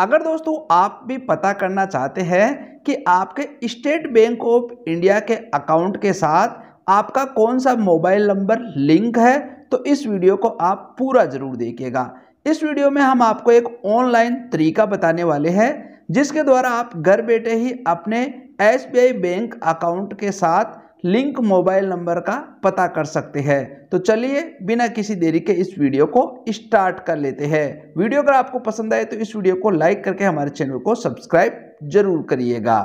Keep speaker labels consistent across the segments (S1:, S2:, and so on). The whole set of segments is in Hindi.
S1: अगर दोस्तों आप भी पता करना चाहते हैं कि आपके स्टेट बैंक ऑफ इंडिया के अकाउंट के साथ आपका कौन सा मोबाइल नंबर लिंक है तो इस वीडियो को आप पूरा ज़रूर देखिएगा इस वीडियो में हम आपको एक ऑनलाइन तरीका बताने वाले हैं जिसके द्वारा आप घर बैठे ही अपने एस बैंक अकाउंट के साथ लिंक मोबाइल नंबर का पता कर सकते हैं तो चलिए बिना किसी देरी के इस वीडियो को स्टार्ट कर लेते हैं वीडियो अगर आपको पसंद आए तो इस वीडियो को लाइक करके हमारे चैनल को सब्सक्राइब जरूर करिएगा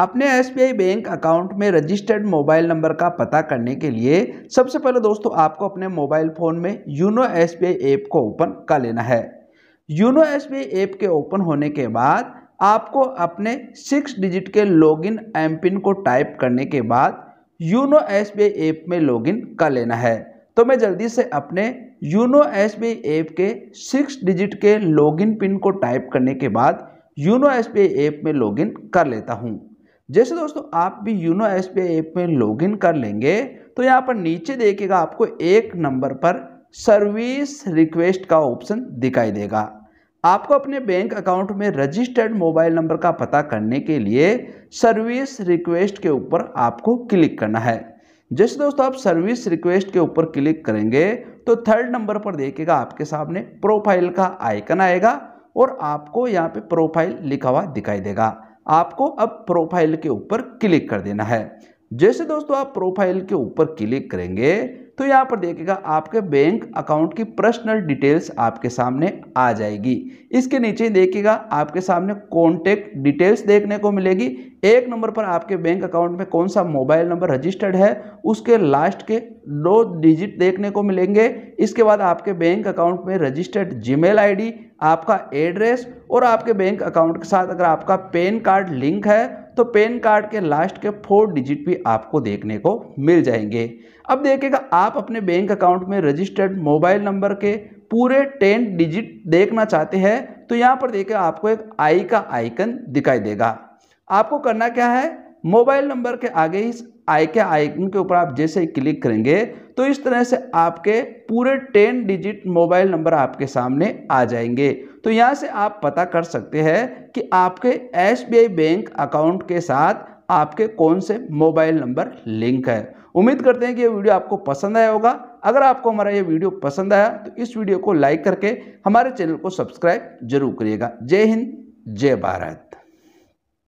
S1: अपने एस बैंक अकाउंट में रजिस्टर्ड मोबाइल नंबर का पता करने के लिए सबसे पहले दोस्तों आपको अपने मोबाइल फ़ोन में यूनो एस ऐप को ओपन कर लेना है यूनो एस ऐप के ओपन होने के बाद आपको अपने सिक्स डिजिट के लॉगिन एमपिन को टाइप करने के बाद यूनो एस ऐप में लॉगिन कर लेना है तो मैं जल्दी से अपने यूनो एस ऐप के सिक्स डिजिट के लॉगिन पिन को टाइप करने के बाद यूनो एस ऐप में लॉगिन कर लेता हूँ जैसे दोस्तों आप भी यूनो एस ऐप में लॉगिन कर लेंगे तो यहाँ पर नीचे देखिएगा आपको एक नंबर पर सर्विस रिक्वेस्ट का ऑप्शन दिखाई देगा आपको अपने बैंक अकाउंट में रजिस्टर्ड मोबाइल नंबर का पता करने के लिए सर्विस रिक्वेस्ट के ऊपर आपको क्लिक करना है जैसे दोस्तों आप सर्विस रिक्वेस्ट के ऊपर क्लिक करेंगे तो थर्ड नंबर पर देखेगा आपके सामने प्रोफाइल का आइकन आएगा और आपको यहाँ पे प्रोफाइल लिखा हुआ दिखाई देगा आपको अब प्रोफाइल के ऊपर क्लिक कर देना है जैसे दोस्तों आप प्रोफाइल के ऊपर क्लिक करेंगे तो यहाँ पर देखिएगा आपके बैंक अकाउंट की पर्सनल डिटेल्स आपके सामने आ जाएगी इसके नीचे देखिएगा आपके सामने कॉन्टेक्ट डिटेल्स देखने को मिलेगी एक नंबर पर आपके बैंक अकाउंट में कौन सा मोबाइल नंबर रजिस्टर्ड है उसके लास्ट के दो डिजिट देखने को मिलेंगे इसके बाद आपके बैंक अकाउंट में रजिस्टर्ड जीमेल आईडी आपका एड्रेस और आपके बैंक अकाउंट के साथ अगर आपका पेन कार्ड लिंक है तो पेन कार्ड के लास्ट के फोर डिजिट भी आपको देखने को मिल जाएंगे अब देखिएगा आप अपने बैंक अकाउंट में रजिस्टर्ड मोबाइल नंबर के पूरे टेन डिजिट देखना चाहते हैं तो यहाँ पर देखिए आपको एक आई का आइकन दिखाई देगा आपको करना क्या है मोबाइल नंबर के आगे इस आई के आइकन के ऊपर आप जैसे क्लिक करेंगे तो इस तरह से आपके पूरे टेन डिजिट मोबाइल नंबर आपके सामने आ जाएंगे तो यहाँ से आप पता कर सकते हैं कि आपके एस बैंक अकाउंट के साथ आपके कौन से मोबाइल नंबर लिंक है उम्मीद करते हैं कि ये वीडियो आपको पसंद आया होगा अगर आपको हमारा ये वीडियो पसंद आया तो इस वीडियो को लाइक करके हमारे चैनल को सब्सक्राइब जरूर करिएगा जय हिंद जय भारत